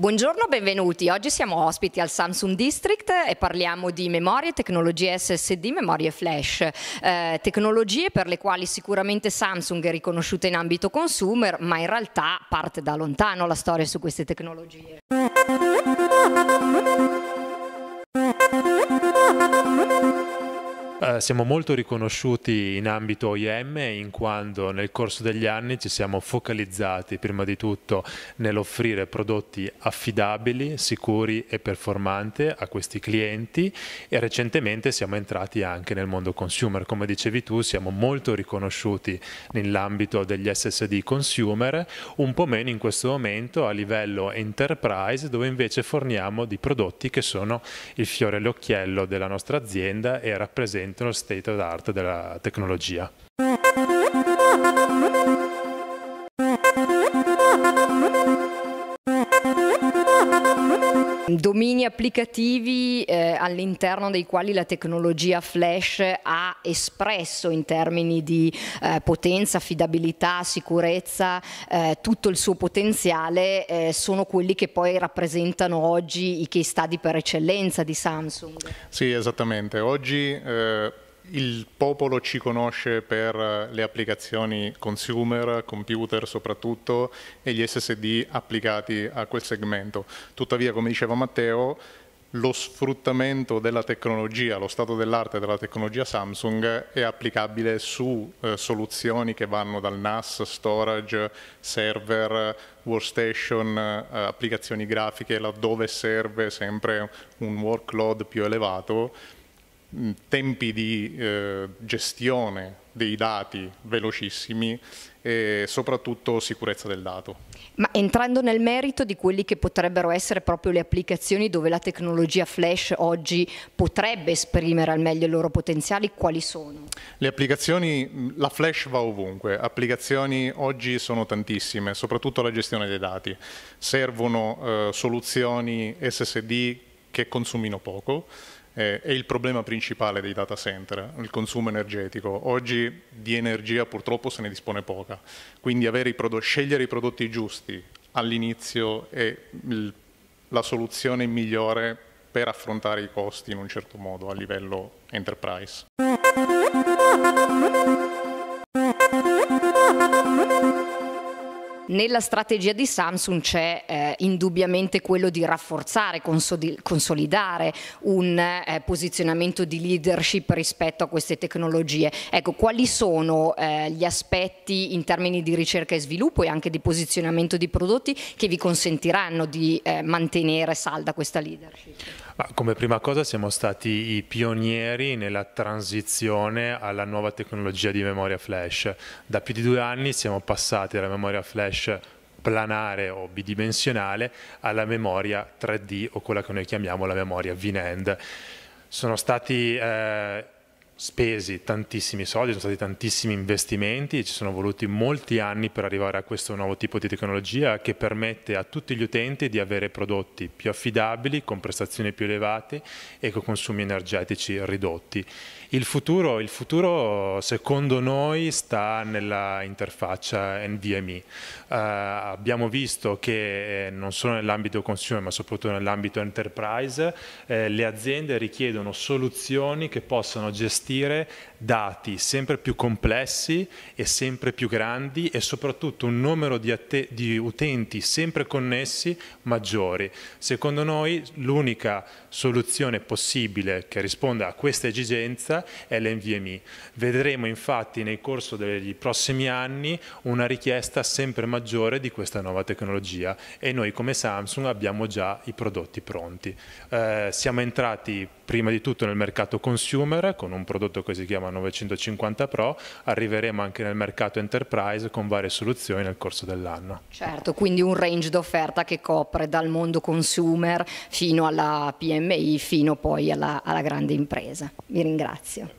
Buongiorno, benvenuti. Oggi siamo ospiti al Samsung District e parliamo di memorie, tecnologie SSD, memorie flash, eh, tecnologie per le quali sicuramente Samsung è riconosciuta in ambito consumer, ma in realtà parte da lontano la storia su queste tecnologie. Eh, siamo molto riconosciuti in ambito OIM in quanto nel corso degli anni ci siamo focalizzati prima di tutto nell'offrire prodotti affidabili, sicuri e performanti a questi clienti e recentemente siamo entrati anche nel mondo consumer. Come dicevi tu siamo molto riconosciuti nell'ambito degli SSD consumer, un po' meno in questo momento a livello enterprise dove invece forniamo di prodotti che sono il fiore e l'occhiello della nostra azienda e rappresentano diventano state of art della tecnologia. domini applicativi eh, all'interno dei quali la tecnologia flash ha espresso in termini di eh, potenza, affidabilità, sicurezza, eh, tutto il suo potenziale, eh, sono quelli che poi rappresentano oggi i case study per eccellenza di Samsung. Sì, esattamente. Oggi eh, il popolo ci conosce per le applicazioni consumer, computer soprattutto, e gli SSD applicati a quel segmento. Tuttavia, come diceva Matteo, lo sfruttamento della tecnologia, lo stato dell'arte della tecnologia Samsung è applicabile su eh, soluzioni che vanno dal NAS, storage, server, workstation, eh, applicazioni grafiche, laddove serve sempre un workload più elevato Mm, tempi di eh, gestione dei dati velocissimi e soprattutto sicurezza del dato. Ma entrando nel merito di quelli che potrebbero essere proprio le applicazioni dove la tecnologia flash oggi potrebbe esprimere al meglio i loro potenziali, quali sono? Le applicazioni, la flash va ovunque, applicazioni oggi sono tantissime, soprattutto la gestione dei dati. Servono eh, soluzioni SSD che consumino poco, eh, è il problema principale dei data center, il consumo energetico. Oggi di energia purtroppo se ne dispone poca, quindi i scegliere i prodotti giusti all'inizio è la soluzione migliore per affrontare i costi in un certo modo a livello enterprise. Nella strategia di Samsung c'è eh, indubbiamente quello di rafforzare, consolidare un eh, posizionamento di leadership rispetto a queste tecnologie. Ecco, quali sono eh, gli aspetti in termini di ricerca e sviluppo e anche di posizionamento di prodotti che vi consentiranno di eh, mantenere salda questa leadership? Come prima cosa siamo stati i pionieri nella transizione alla nuova tecnologia di memoria flash. Da più di due anni siamo passati dalla memoria flash hash planare o bidimensionale alla memoria 3D o quella che noi chiamiamo la memoria VNAND. Sono stati eh, spesi tantissimi soldi, sono stati tantissimi investimenti, ci sono voluti molti anni per arrivare a questo nuovo tipo di tecnologia che permette a tutti gli utenti di avere prodotti più affidabili, con prestazioni più elevate e con consumi energetici ridotti. Il futuro, il futuro secondo noi sta nella interfaccia NVMe. Uh, eh, abbiamo visto che eh, non solo nell'ambito consumer ma soprattutto nell'ambito enterprise eh, le aziende richiedono soluzioni che possano gestire gestire dati sempre più complessi e sempre più grandi e soprattutto un numero di, di utenti sempre connessi maggiori. Secondo noi l'unica soluzione possibile che risponda a questa esigenza è l'NVMe. Vedremo infatti nel corso dei prossimi anni una richiesta sempre maggiore di questa nuova tecnologia e noi come Samsung abbiamo già i prodotti pronti. Eh, siamo entrati prima di tutto nel mercato consumer con un prodotto prodotto che si chiama 950 Pro, arriveremo anche nel mercato enterprise con varie soluzioni nel corso dell'anno. Certo, quindi un range d'offerta che copre dal mondo consumer fino alla PMI, fino poi alla, alla grande impresa. Vi ringrazio.